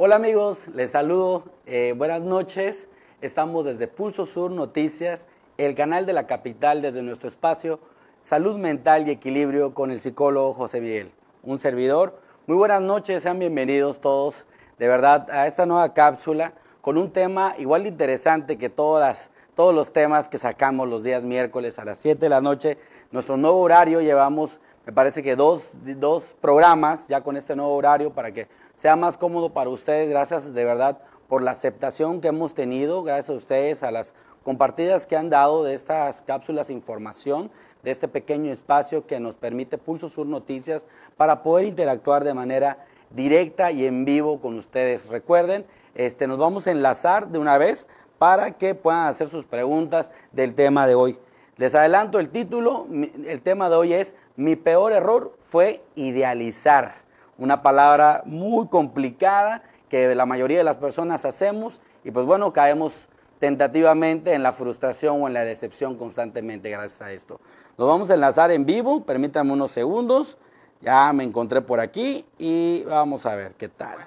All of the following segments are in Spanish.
Hola amigos, les saludo, eh, buenas noches. Estamos desde Pulso Sur Noticias, el canal de la capital desde nuestro espacio Salud Mental y Equilibrio con el psicólogo José Miguel, un servidor. Muy buenas noches, sean bienvenidos todos de verdad a esta nueva cápsula con un tema igual de interesante que todas, todos los temas que sacamos los días miércoles a las 7 de la noche. Nuestro nuevo horario llevamos, me parece que dos, dos programas ya con este nuevo horario para que sea más cómodo para ustedes. Gracias de verdad por la aceptación que hemos tenido, gracias a ustedes, a las compartidas que han dado de estas cápsulas de información, de este pequeño espacio que nos permite Pulso Sur Noticias para poder interactuar de manera directa y en vivo con ustedes. Recuerden, este, nos vamos a enlazar de una vez para que puedan hacer sus preguntas del tema de hoy. Les adelanto el título, el tema de hoy es Mi peor error fue idealizar una palabra muy complicada que la mayoría de las personas hacemos y pues bueno, caemos tentativamente en la frustración o en la decepción constantemente gracias a esto. Lo vamos a enlazar en vivo, permítanme unos segundos, ya me encontré por aquí y vamos a ver qué tal.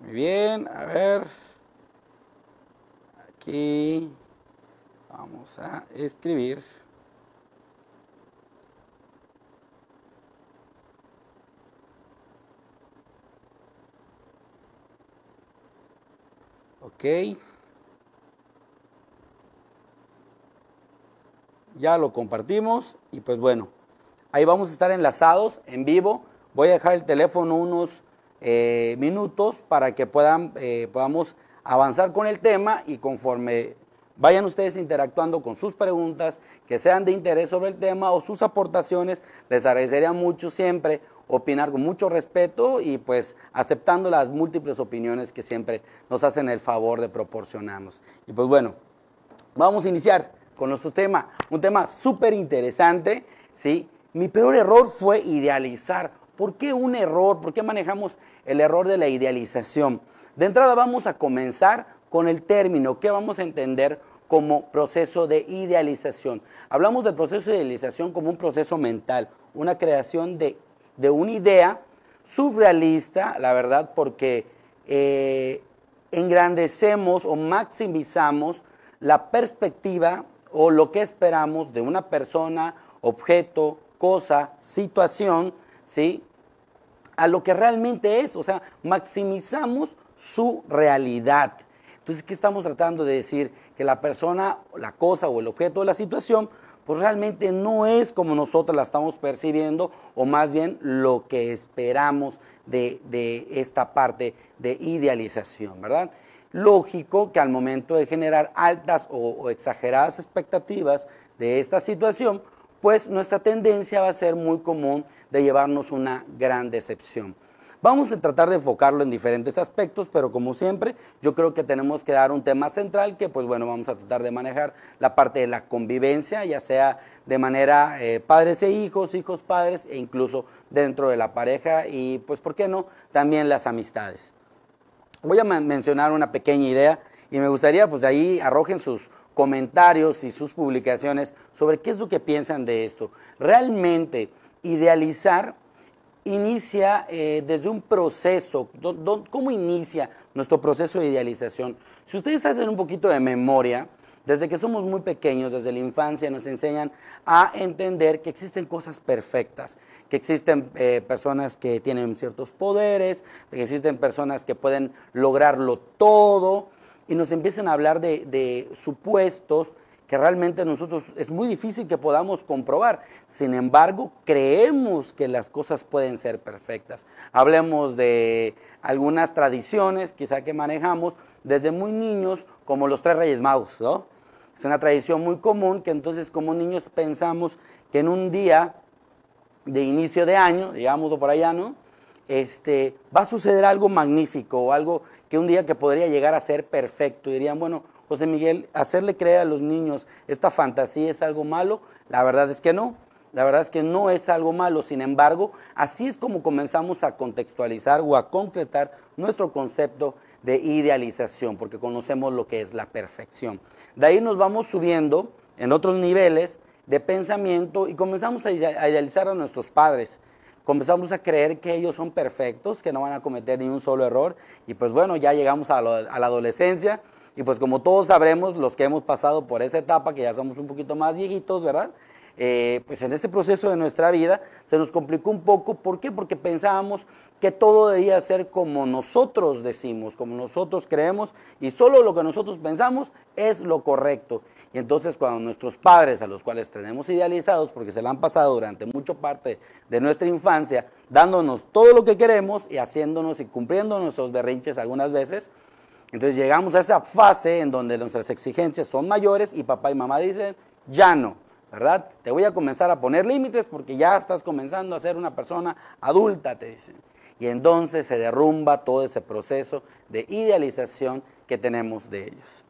Muy bien, a ver. Aquí vamos a escribir. Ok. Ya lo compartimos y pues bueno, ahí vamos a estar enlazados en vivo. Voy a dejar el teléfono unos eh, minutos para que puedan, eh, podamos avanzar con el tema y conforme vayan ustedes interactuando con sus preguntas que sean de interés sobre el tema o sus aportaciones, les agradecería mucho siempre opinar con mucho respeto y pues aceptando las múltiples opiniones que siempre nos hacen el favor de proporcionarnos. Y pues bueno, vamos a iniciar con nuestro tema, un tema súper interesante, ¿sí? Mi peor error fue idealizar. ¿Por qué un error? ¿Por qué manejamos el error de la idealización? De entrada vamos a comenzar con el término ¿qué vamos a entender como proceso de idealización. Hablamos del proceso de idealización como un proceso mental, una creación de de una idea surrealista, la verdad, porque eh, engrandecemos o maximizamos la perspectiva o lo que esperamos de una persona, objeto, cosa, situación, ¿sí? A lo que realmente es, o sea, maximizamos su realidad. Entonces, ¿qué estamos tratando de decir? Que la persona, la cosa o el objeto o la situación pues realmente no es como nosotros la estamos percibiendo o más bien lo que esperamos de, esta parte de idealización, ¿verdad? Lógico que al momento de generar altas o, o exageradas expectativas de esta situación, pues nuestra tendencia va a ser muy común de llevarnos una gran decepción. Vamos a tratar de enfocarlo en diferentes aspectos, pero como siempre, yo creo que tenemos que dar un tema central que, pues bueno, vamos a tratar de manejar la parte de la convivencia, ya sea de manera eh, padres e hijos, hijos padres e incluso dentro de la pareja y, pues, ¿por qué no? También las amistades. Voy a mencionar una pequeña idea y me gustaría, pues, ahí arrojen sus comentarios y sus publicaciones sobre qué es lo que piensan de esto. Realmente, idealizar inicia eh, desde un proceso? ¿Cómo inicia nuestro proceso de idealización? Si ustedes hacen un poquito de memoria, desde que somos muy pequeños, desde la infancia, nos enseñan a entender que existen cosas perfectas, que existen eh, personas que tienen ciertos poderes, que existen personas que pueden lograrlo todo, y nos empiezan a hablar de, de supuestos que realmente nosotros es muy difícil que podamos comprobar. Sin embargo, creemos que las cosas pueden ser perfectas. Hablemos de algunas tradiciones quizá que manejamos desde muy niños, como los tres reyes magos, ¿no? Es una tradición muy común que entonces como niños pensamos que en un día de inicio de año, digamos por allá, ¿no? Este, va a suceder algo magnífico o algo que un día que podría llegar a ser perfecto. dirían, bueno, José Miguel, hacerle creer a los niños esta fantasía es algo malo, la verdad es que no. La verdad es que no es algo malo, sin embargo, así es como comenzamos a contextualizar o a concretar nuestro concepto de idealización, porque conocemos lo que es la perfección. De ahí nos vamos subiendo en otros niveles de pensamiento y comenzamos a idealizar a nuestros padres. Comenzamos a creer que ellos son perfectos, que no van a cometer ni un solo error. Y pues bueno, ya llegamos a, a la adolescencia y pues como todos sabremos, los que hemos pasado por esa etapa, que ya somos un poquito más viejitos, ¿verdad? Eh, pues en ese proceso de nuestra vida se nos complicó un poco. ¿Por qué? Porque pensábamos que todo debía ser como nosotros decimos, como nosotros creemos, y solo lo que nosotros pensamos es lo correcto. Y entonces cuando nuestros padres, a los cuales tenemos idealizados, porque se la han pasado durante mucha parte de nuestra infancia, dándonos todo lo que queremos y haciéndonos y cumpliendo nuestros berrinches algunas veces, entonces llegamos a esa fase en donde nuestras exigencias son mayores y papá y mamá dicen, ya no, ¿verdad? Te voy a comenzar a poner límites porque ya estás comenzando a ser una persona adulta, te dicen. Y entonces se derrumba todo ese proceso de idealización que tenemos de ellos.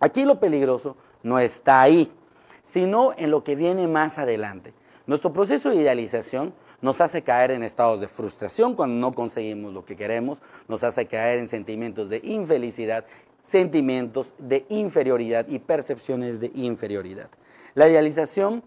Aquí lo peligroso no está ahí, sino en lo que viene más adelante. Nuestro proceso de idealización nos hace caer en estados de frustración cuando no conseguimos lo que queremos, nos hace caer en sentimientos de infelicidad, sentimientos de inferioridad y percepciones de inferioridad. La idealización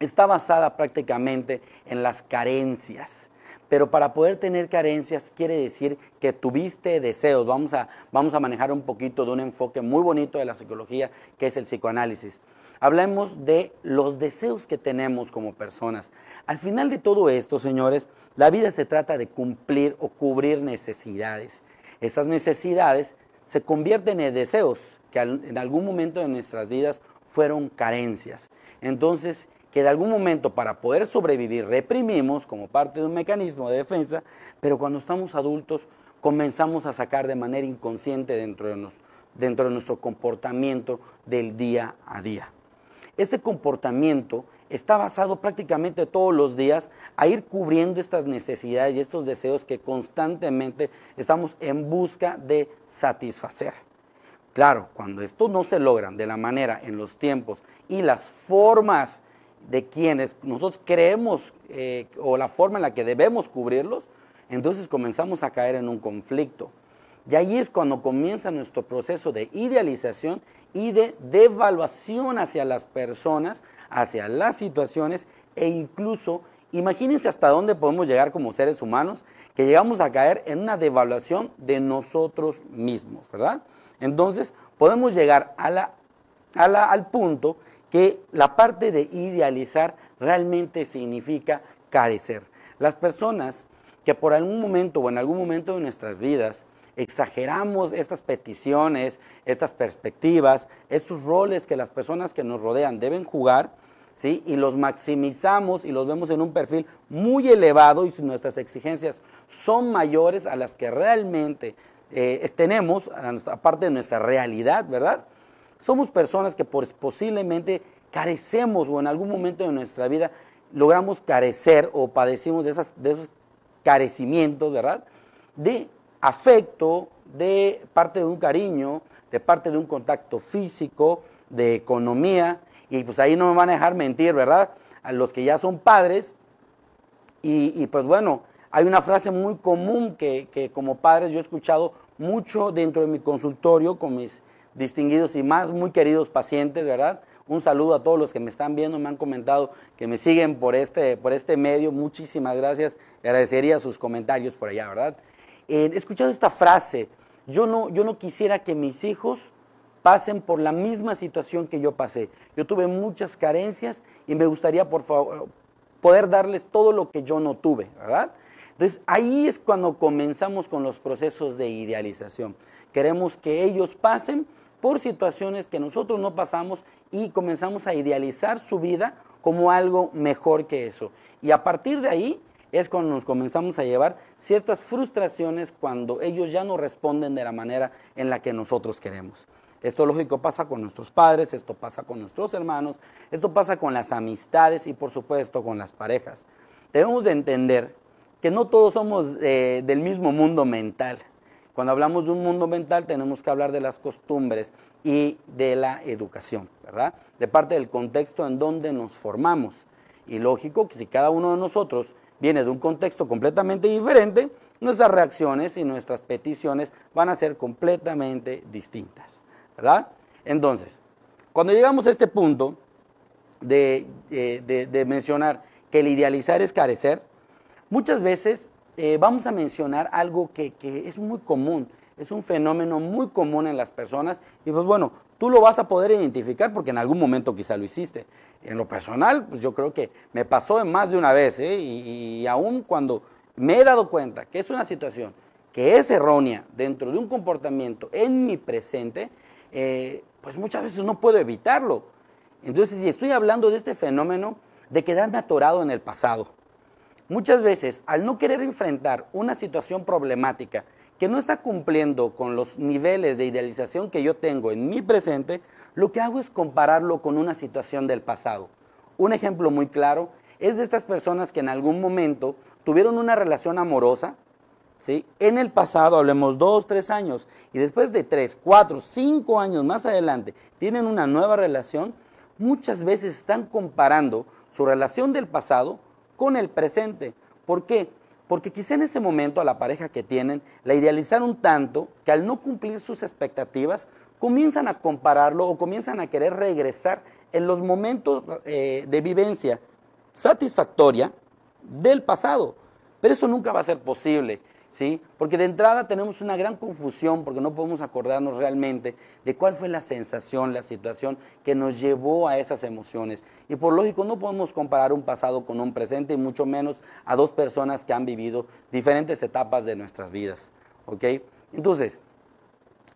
está basada prácticamente en las carencias. Pero para poder tener carencias quiere decir que tuviste deseos. Vamos a, vamos a manejar un poquito de un enfoque muy bonito de la psicología que es el psicoanálisis. Hablemos de los deseos que tenemos como personas. Al final de todo esto, señores, la vida se trata de cumplir o cubrir necesidades. Esas necesidades se convierten en deseos que en algún momento de nuestras vidas fueron carencias. Entonces, que de algún momento para poder sobrevivir reprimimos como parte de un mecanismo de defensa, pero cuando estamos adultos comenzamos a sacar de manera inconsciente dentro de, dentro de nuestro comportamiento del día a día. Este comportamiento está basado prácticamente todos los días a ir cubriendo estas necesidades y estos deseos que constantemente estamos en busca de satisfacer. Claro, cuando esto no se logran de la manera, en los tiempos y las formas de quienes nosotros creemos eh, o la forma en la que debemos cubrirlos, entonces comenzamos a caer en un conflicto. Y ahí es cuando comienza nuestro proceso de idealización y de devaluación hacia las personas, hacia las situaciones e incluso, imagínense hasta dónde podemos llegar como seres humanos, que llegamos a caer en una devaluación de nosotros mismos, ¿verdad? Entonces, podemos llegar al punto que la parte de idealizar realmente significa carecer. Las personas que por algún momento o en algún momento de nuestras vidas exageramos estas peticiones, estas perspectivas, estos roles que las personas que nos rodean deben jugar, ¿sí? Y los maximizamos y los vemos en un perfil muy elevado y nuestras exigencias son mayores a las que realmente eh, tenemos, aparte de nuestra realidad, ¿verdad? Somos personas que posiblemente carecemos o en algún momento de nuestra vida logramos carecer o padecimos de, de esos carecimientos, ¿verdad? De afecto, de parte de un cariño, de parte de un contacto físico, de economía, y pues ahí no me van a dejar mentir, ¿verdad? A los que ya son padres, y, pues bueno, hay una frase muy común que, como padres yo he escuchado mucho dentro de mi consultorio con mis distinguidos y más muy queridos pacientes, ¿verdad? Un saludo a todos los que me están viendo, me han comentado que me siguen por este, por este medio. Muchísimas gracias. Agradecería sus comentarios por allá, ¿verdad? he escuchado esta frase, yo no, yo no quisiera que mis hijos pasen por la misma situación que yo pasé. Yo tuve muchas carencias y me gustaría, por favor, poder darles todo lo que yo no tuve, ¿verdad? Entonces ahí es cuando comenzamos con los procesos de idealización. Queremos que ellos pasen por situaciones que nosotros no pasamos y comenzamos a idealizar su vida como algo mejor que eso. Y a partir de ahí es cuando nos comenzamos a llevar ciertas frustraciones cuando ellos ya no responden de la manera en la que nosotros queremos. Esto lógico pasa con nuestros padres, esto pasa con nuestros hermanos, esto pasa con las amistades y por supuesto con las parejas. Debemos de entender que no todos somos eh, del mismo mundo mental. Cuando hablamos de un mundo mental tenemos que hablar de las costumbres y de la educación, ¿verdad? De parte del contexto en donde nos formamos. Y lógico que si cada uno de nosotros viene de un contexto completamente diferente, nuestras reacciones y nuestras peticiones van a ser completamente distintas, ¿verdad? Entonces, cuando llegamos a este punto de, eh, mencionar que el idealizar es carecer, muchas veces eh, vamos a mencionar algo que, que es muy común, es un fenómeno muy común en las personas y pues bueno, tú lo vas a poder identificar porque en algún momento quizá lo hiciste. En lo personal, pues yo creo que me pasó en más de una vez, ¿eh? y, aún cuando me he dado cuenta que es una situación que es errónea dentro de un comportamiento en mi presente, eh, pues muchas veces no puedo evitarlo. Entonces, si estoy hablando de este fenómeno de quedarme atorado en el pasado, muchas veces al no querer enfrentar una situación problemática que no está cumpliendo con los niveles de idealización que yo tengo en mi presente, lo que hago es compararlo con una situación del pasado. Un ejemplo muy claro es de estas personas que en algún momento tuvieron una relación amorosa, ¿sí? en el pasado, hablemos dos, tres años, y después de tres, cuatro, cinco años más adelante, tienen una nueva relación, muchas veces están comparando su relación del pasado con el presente. ¿Por qué? Porque quizá en ese momento a la pareja que tienen la idealizaron tanto que al no cumplir sus expectativas comienzan a compararlo o comienzan a querer regresar en los momentos eh, de vivencia satisfactoria del pasado. Pero eso nunca va a ser posible. ¿sí? Porque de entrada tenemos una gran confusión porque no podemos acordarnos realmente de cuál fue la sensación, la situación que nos llevó a esas emociones. Y por lógico no podemos comparar un pasado con un presente y mucho menos a dos personas que han vivido diferentes etapas de nuestras vidas, Entonces,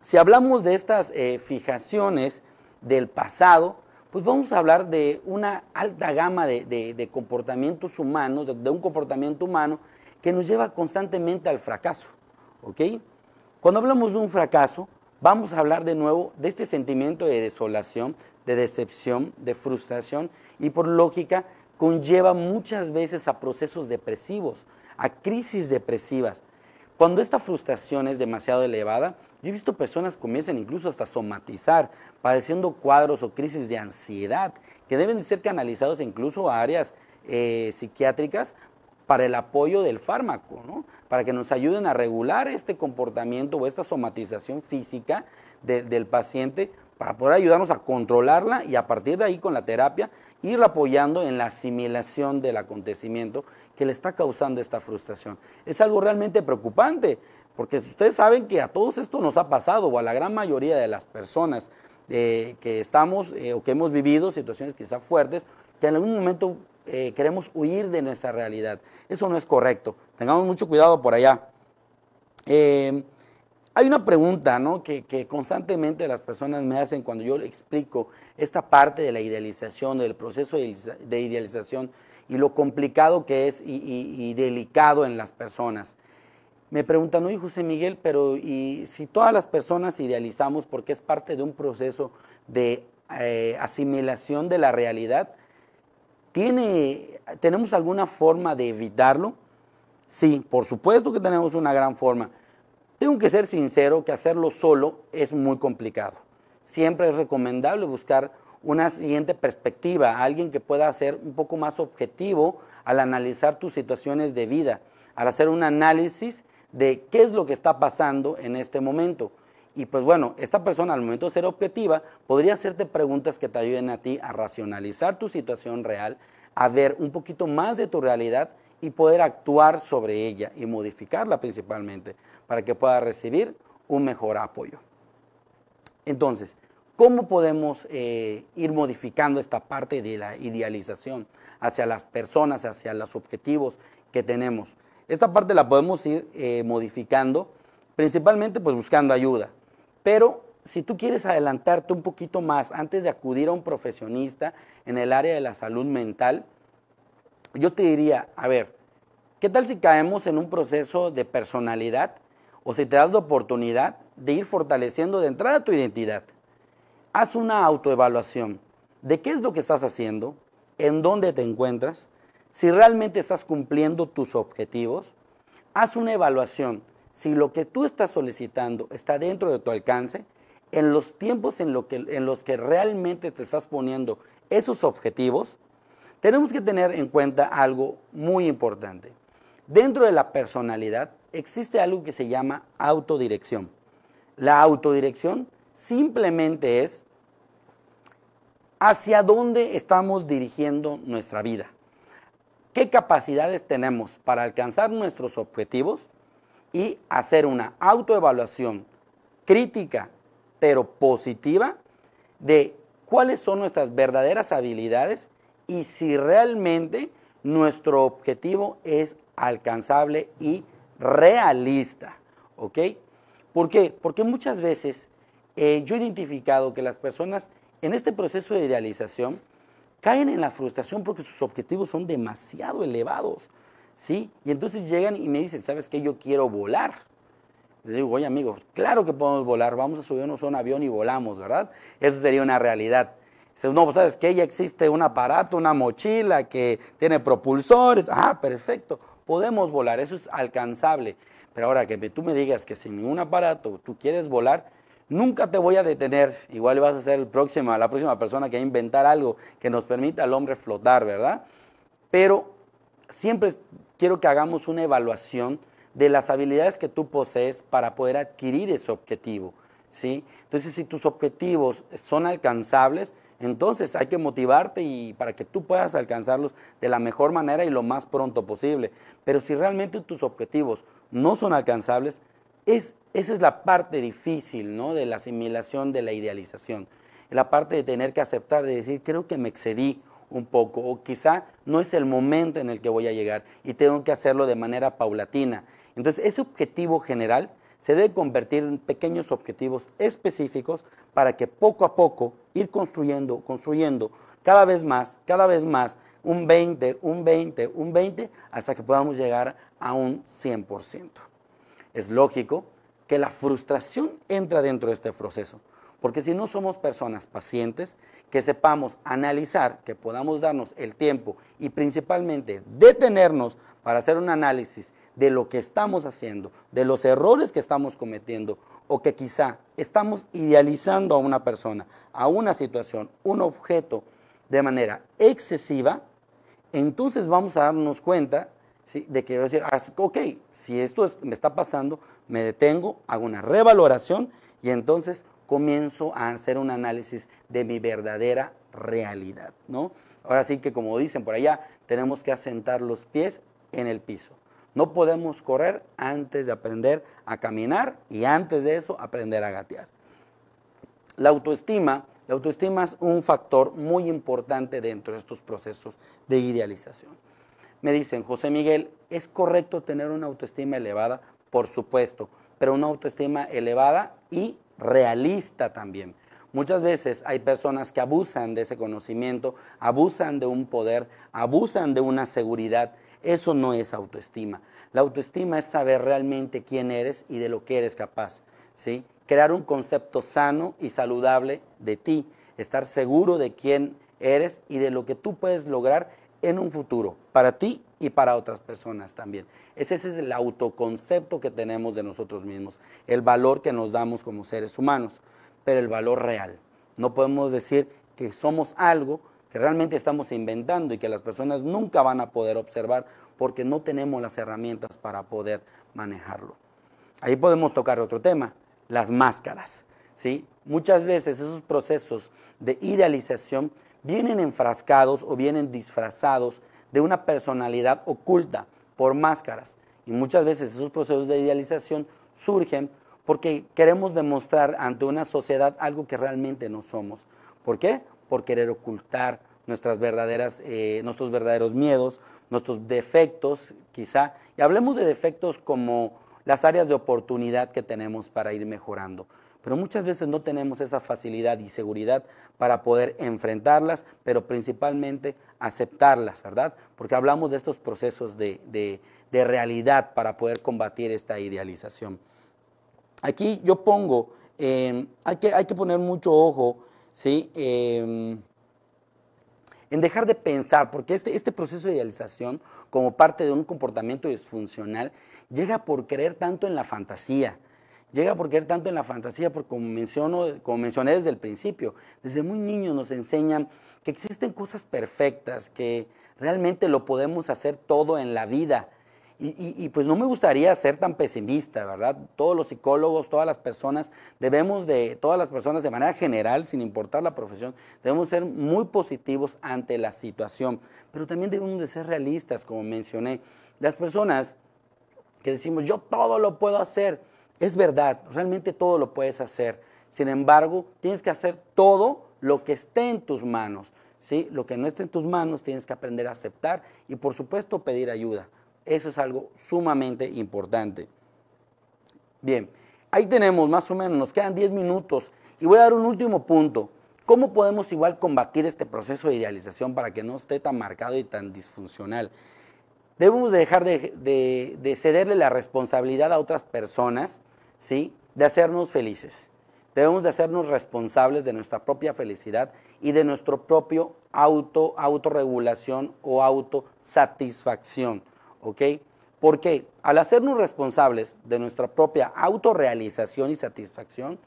si hablamos de estas eh, fijaciones del pasado, pues vamos a hablar de una alta gama de, comportamientos humanos, de, un comportamiento humano que nos lleva constantemente al fracaso. ¿ok? Cuando hablamos de un fracaso, vamos a hablar de nuevo de este sentimiento de desolación, de decepción, de frustración y por lógica conlleva muchas veces a procesos depresivos, a crisis depresivas. Cuando esta frustración es demasiado elevada, yo he visto personas comienzan incluso hasta somatizar, padeciendo cuadros o crisis de ansiedad que deben ser canalizados incluso a áreas eh, psiquiátricas para el apoyo del fármaco, para que nos ayuden a regular este comportamiento o esta somatización física del paciente para poder ayudarnos a controlarla y a partir de ahí con la terapia ir apoyando en la asimilación del acontecimiento que le está causando esta frustración. Es algo realmente preocupante, porque ustedes saben que a todos esto nos ha pasado, o a la gran mayoría de las personas eh, que estamos eh, o que hemos vivido situaciones quizá fuertes, que en algún momento eh, queremos huir de nuestra realidad. Eso no es correcto. Tengamos mucho cuidado por allá. Eh, hay una pregunta ¿no? que, constantemente las personas me hacen cuando yo explico esta parte de la idealización, del proceso de idealización y lo complicado que es y, delicado en las personas. Me preguntan, oye José Miguel, pero y si todas las personas idealizamos porque es parte de un proceso de eh, asimilación de la realidad, ¿Tenemos alguna forma de evitarlo? Sí, por supuesto que tenemos una gran forma. Tengo que ser sincero que hacerlo solo es muy complicado. Siempre es recomendable buscar una siguiente perspectiva, alguien que pueda ser un poco más objetivo al analizar tus situaciones de vida, al hacer un análisis de qué es lo que está pasando en este momento. Y pues bueno, esta persona al momento de ser objetiva podría hacerte preguntas que te ayuden a ti a racionalizar tu situación real, a ver un poquito más de tu realidad y poder actuar sobre ella y modificarla principalmente para que pueda recibir un mejor apoyo. Entonces, ¿cómo podemos eh, ir modificando esta parte de la idealización hacia las personas, hacia los objetivos que tenemos? Esta parte la podemos ir eh, modificando principalmente pues buscando ayuda. Pero si tú quieres adelantarte un poquito más antes de acudir a un profesionista en el área de la salud mental, yo te diría, a ver, ¿qué tal si caemos en un proceso de personalidad o si te das la oportunidad de ir fortaleciendo de entrada tu identidad? Haz una autoevaluación de qué es lo que estás haciendo, en dónde te encuentras, si realmente estás cumpliendo tus objetivos. Haz una evaluación si lo que tú estás solicitando está dentro de tu alcance, en los tiempos en, los que realmente te estás poniendo esos objetivos, tenemos que tener en cuenta algo muy importante. Dentro de la personalidad existe algo que se llama autodirección. La autodirección simplemente es hacia dónde estamos dirigiendo nuestra vida, qué capacidades tenemos para alcanzar nuestros objetivos y hacer una autoevaluación crítica, pero positiva, de cuáles son nuestras verdaderas habilidades y si realmente nuestro objetivo es alcanzable y realista. ¿Por qué? Porque muchas veces eh, yo he identificado que las personas en este proceso de idealización caen en la frustración porque sus objetivos son demasiado elevados. ¿sí? Y entonces llegan y me dicen, ¿sabes qué? Yo quiero volar. Les digo, oye amigo, claro que podemos volar, vamos a subirnos a un avión y volamos, ¿verdad? Eso sería una realidad. Dice, no, pues, ¿sabes qué? Ya existe un aparato, una mochila que tiene propulsores. Ah, perfecto, podemos volar, eso es alcanzable. Pero ahora que tú me digas que sin ningún aparato tú quieres volar, nunca te voy a detener. Igual vas a ser el próximo, la próxima persona que va a inventar algo que nos permita al hombre flotar, ¿verdad? Pero siempre quiero que hagamos una evaluación de las habilidades que tú posees para poder adquirir ese objetivo. ¿sí? Entonces, si tus objetivos son alcanzables, entonces hay que motivarte y para que tú puedas alcanzarlos de la mejor manera y lo más pronto posible. Pero si realmente tus objetivos no son alcanzables, esa es la parte difícil ¿no? de la asimilación, de la idealización. La parte de tener que aceptar, de decir, creo que me excedí un poco o quizá no es el momento en el que voy a llegar y tengo que hacerlo de manera paulatina. Entonces, ese objetivo general se debe convertir en pequeños objetivos específicos para que poco a poco ir construyendo, construyendo cada vez más, cada vez más, un 20, un 20, un 20, hasta que podamos llegar a un 100%. Es lógico que la frustración entra dentro de este proceso. Porque si no somos personas pacientes, que sepamos analizar, que podamos darnos el tiempo y principalmente detenernos para hacer un análisis de lo que estamos haciendo, de los errores que estamos cometiendo o que quizá estamos idealizando a una persona, a una situación, un objeto de manera excesiva, entonces vamos a darnos cuenta de que decir, ah, ok, si esto me está pasando, me detengo, hago una revaloración y entonces comienzo a hacer un análisis de mi verdadera realidad, ¿no? Ahora sí que como dicen por allá, tenemos que asentar los pies en el piso. No podemos correr antes de aprender a caminar y antes de eso aprender a gatear. La autoestima, la autoestima es un factor muy importante dentro de estos procesos de idealización. Me dicen, José Miguel, ¿es correcto tener una autoestima elevada? Por supuesto, pero una autoestima elevada y realista también. Muchas veces hay personas que abusan de ese conocimiento, abusan de un poder, abusan de una seguridad. Eso no es autoestima. La autoestima es saber realmente quién eres y de lo que eres capaz. ¿sí? Crear un concepto sano y saludable de ti, estar seguro de quién eres y de lo que tú puedes lograr en un futuro, para ti y para otras personas también. Ese, es el autoconcepto que tenemos de nosotros mismos, el valor que nos damos como seres humanos, pero el valor real. No podemos decir que somos algo que realmente estamos inventando y que las personas nunca van a poder observar porque no tenemos las herramientas para poder manejarlo. Ahí podemos tocar otro tema, las máscaras. ¿sí? Muchas veces esos procesos de idealización vienen enfrascados o vienen disfrazados de una personalidad oculta por máscaras. Y muchas veces esos procesos de idealización surgen porque queremos demostrar ante una sociedad algo que realmente no somos. ¿Por qué? Por querer ocultar nuestras verdaderas, eh, nuestros verdaderos miedos, nuestros defectos, quizá. Y hablemos de defectos como las áreas de oportunidad que tenemos para ir mejorando. Pero muchas veces no tenemos esa facilidad y seguridad para poder enfrentarlas, pero principalmente aceptarlas, ¿verdad? Porque hablamos de estos procesos de, realidad para poder combatir esta idealización. Aquí yo pongo, eh, hay, que, hay que poner mucho ojo, ¿sí? Eh, en dejar de pensar, porque este, este, proceso de idealización, como parte de un comportamiento disfuncional, llega por creer tanto en la fantasía, llega por creer tanto en la fantasía, porque como, como mencioné desde el principio, desde muy niños nos enseñan que existen cosas perfectas, que realmente lo podemos hacer todo en la vida, y, pues no me gustaría ser tan pesimista, ¿verdad? Todos los psicólogos, todas las personas, debemos de, todas las personas de manera general, sin importar la profesión, debemos ser muy positivos ante la situación, pero también debemos de ser realistas, como mencioné. Las personas que decimos, yo todo lo puedo hacer, es verdad, realmente todo lo puedes hacer. Sin embargo, tienes que hacer todo lo que esté en tus manos. ¿sí? Lo que no esté en tus manos tienes que aprender a aceptar y por supuesto pedir ayuda. Eso es algo sumamente importante. Bien, ahí tenemos más o menos, nos quedan 10 minutos y voy a dar un último punto. ¿Cómo podemos igual combatir este proceso de idealización para que no esté tan marcado y tan disfuncional? Debemos dejar de, cederle la responsabilidad a otras personas, ¿sí? De hacernos felices. Debemos de hacernos responsables de nuestra propia felicidad y de nuestro propio auto, autorregulación o autosatisfacción. ¿ok? Porque al hacernos responsables de nuestra propia autorrealización y satisfacción,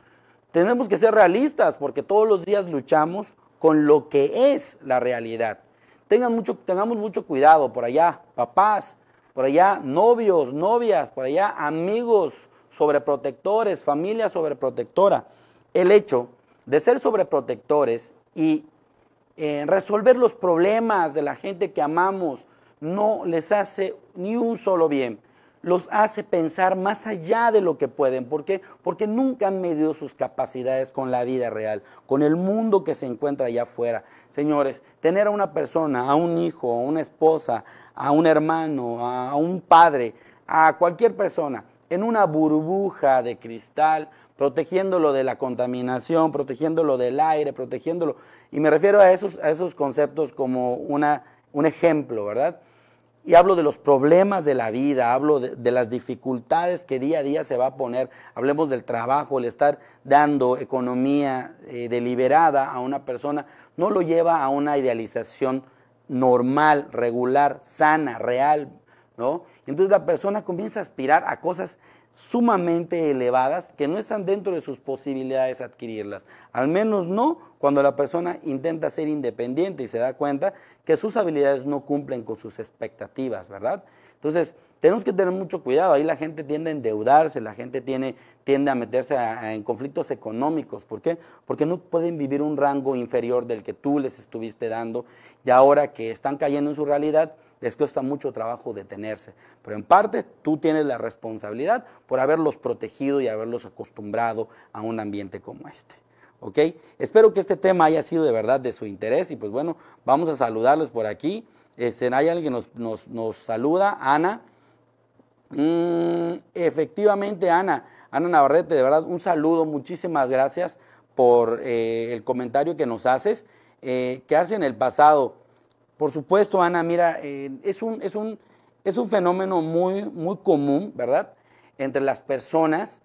tenemos que ser realistas porque todos los días luchamos con lo que es la realidad. Tengan mucho, tengamos mucho cuidado por allá, papás, por allá novios, novias, por allá amigos sobreprotectores, familia sobreprotectora. El hecho de ser sobreprotectores y eh, resolver los problemas de la gente que amamos, no les hace ni un solo bien. Los hace pensar más allá de lo que pueden. ¿Por qué? Porque nunca han medido sus capacidades con la vida real, con el mundo que se encuentra allá afuera. Señores, tener a una persona, a un hijo, a una esposa, a un hermano, a un padre, a cualquier persona en una burbuja de cristal, protegiéndolo de la contaminación, protegiéndolo del aire, protegiéndolo. Y me refiero a esos, conceptos como un ejemplo, ¿verdad? y hablo de los problemas de la vida, hablo de, las dificultades que día a día se va a poner, hablemos del trabajo, el estar dando economía eh, deliberada a una persona, no lo lleva a una idealización normal, regular, sana, real, ¿no? Entonces la persona comienza a aspirar a cosas sumamente elevadas que no están dentro de sus posibilidades adquirirlas. Al menos no cuando la persona intenta ser independiente y se da cuenta que sus habilidades no cumplen con sus expectativas, ¿verdad? Entonces, tenemos que tener mucho cuidado. Ahí la gente tiende a endeudarse, la gente tiene, tiende a meterse en conflictos económicos. ¿Por qué? Porque no pueden vivir un rango inferior del que tú les estuviste dando y ahora que están cayendo en su realidad, les cuesta mucho trabajo detenerse. Pero en parte tú tienes la responsabilidad por haberlos protegido y haberlos acostumbrado a un ambiente como este. ¿Ok? Espero que este tema haya sido de verdad de su interés y pues bueno, vamos a saludarles por aquí. Este, hay alguien que nos, nos, nos saluda, Ana. Mm, efectivamente, Ana, Ana Navarrete, de verdad, un saludo, muchísimas gracias por eh, el comentario que nos haces. Eh, hace en el pasado, por supuesto, Ana, mira, eh, es, un, fenómeno muy, muy común, ¿verdad?, entre las personas.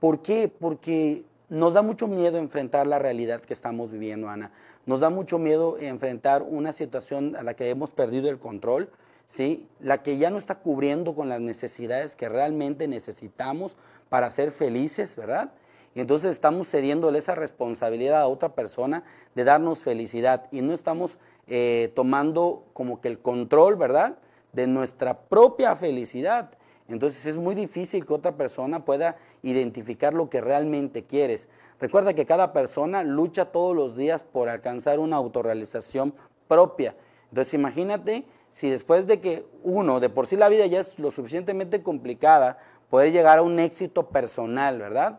¿Por qué? Porque nos da mucho miedo enfrentar la realidad que estamos viviendo, Ana. Nos da mucho miedo enfrentar una situación a la que hemos perdido el control ¿sí? la que ya no está cubriendo con las necesidades que realmente necesitamos para ser felices, ¿verdad? Y entonces estamos cediéndole esa responsabilidad a otra persona de darnos felicidad y no estamos eh, tomando como que el control, ¿verdad? De nuestra propia felicidad. Entonces es muy difícil que otra persona pueda identificar lo que realmente quieres. Recuerda que cada persona lucha todos los días por alcanzar una autorrealización propia. Entonces imagínate si después de que uno, de por sí la vida ya es lo suficientemente complicada, poder llegar a un éxito personal, ¿verdad?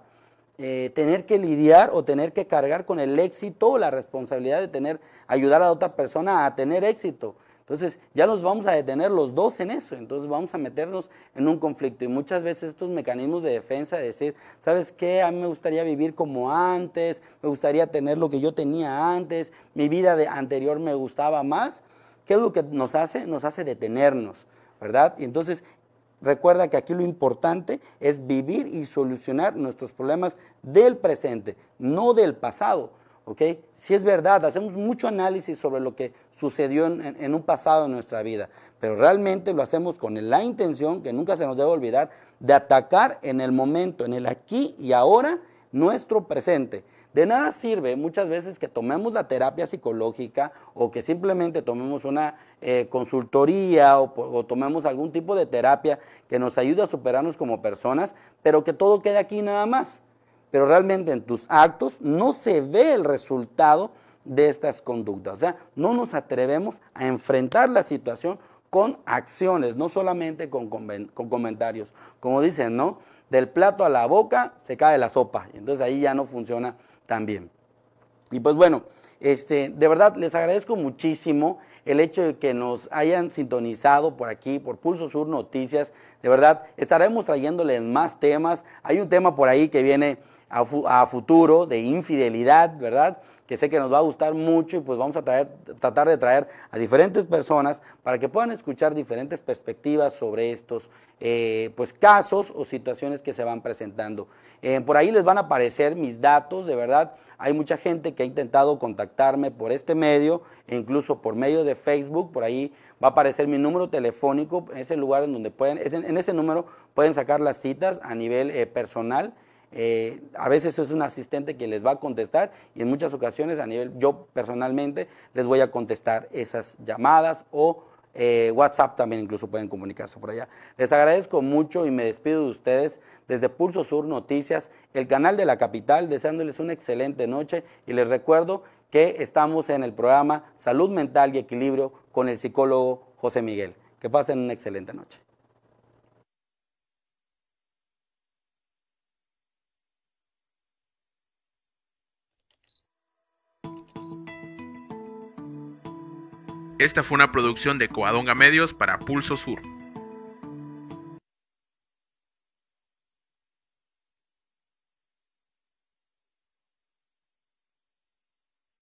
Eh, tener que lidiar o tener que cargar con el éxito o la responsabilidad de tener, ayudar a otra persona a tener éxito. Entonces ya nos vamos a detener los dos en eso, entonces vamos a meternos en un conflicto y muchas veces estos mecanismos de defensa de decir, ¿sabes qué? A mí me gustaría vivir como antes, me gustaría tener lo que yo tenía antes, mi vida de anterior me gustaba más, ¿Qué es lo que nos hace? Nos hace detenernos, ¿verdad? Y entonces Recuerda que aquí lo importante es vivir y solucionar nuestros problemas del presente, no del pasado. ¿ok? Si es verdad, hacemos mucho análisis sobre lo que sucedió en, en un pasado en nuestra vida, pero realmente lo hacemos con la intención, que nunca se nos debe olvidar, de atacar en el momento, en el aquí y ahora, nuestro presente de nada sirve muchas veces que tomemos la terapia psicológica o que simplemente tomemos una eh, consultoría o, tomemos algún tipo de terapia que nos ayude a superarnos como personas, pero que todo quede aquí nada más. Pero realmente en tus actos no se ve el resultado de estas conductas. O sea, no nos atrevemos a enfrentar la situación con acciones, no solamente con, con, comentarios. Como dicen, ¿no? Del plato a la boca se cae la sopa. entonces ahí ya no funciona también. Y pues bueno, este, de verdad les agradezco muchísimo el hecho de que nos hayan sintonizado por aquí, por Pulso Sur Noticias. De verdad, estaremos trayéndoles más temas. Hay un tema por ahí que viene a futuro de infidelidad, ¿verdad? que sé que nos va a gustar mucho y pues vamos a tratar de traer a diferentes personas para que puedan escuchar diferentes perspectivas sobre estos eh, pues casos o situaciones que se van presentando. Eh, por ahí les van a aparecer mis datos, de verdad, hay mucha gente que ha intentado contactarme por este medio e incluso por medio de Facebook, por ahí va a aparecer mi número telefónico, en ese lugar en donde pueden, en ese número pueden sacar las citas a nivel eh, personal. Eh, a veces es un asistente que les va a contestar y en muchas ocasiones a nivel, yo personalmente les voy a contestar esas llamadas o... Eh, WhatsApp también incluso pueden comunicarse por allá. Les agradezco mucho y me despido de ustedes desde Pulso Sur Noticias, el canal de la capital, deseándoles una excelente noche y les recuerdo que estamos en el programa Salud Mental y Equilibrio con el psicólogo José Miguel. Que pasen una excelente noche. Esta fue una producción de Coadonga Medios para Pulso Sur.